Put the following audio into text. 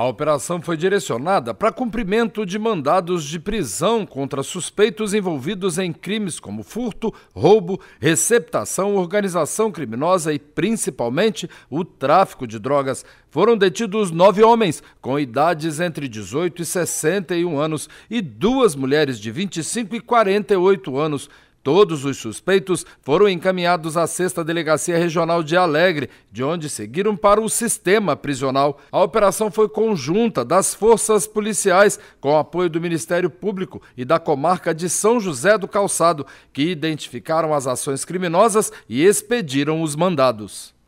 A operação foi direcionada para cumprimento de mandados de prisão contra suspeitos envolvidos em crimes como furto, roubo, receptação, organização criminosa e principalmente o tráfico de drogas. Foram detidos nove homens com idades entre 18 e 61 anos e duas mulheres de 25 e 48 anos. Todos os suspeitos foram encaminhados à 6 Delegacia Regional de Alegre, de onde seguiram para o sistema prisional. A operação foi conjunta das forças policiais, com apoio do Ministério Público e da comarca de São José do Calçado, que identificaram as ações criminosas e expediram os mandados.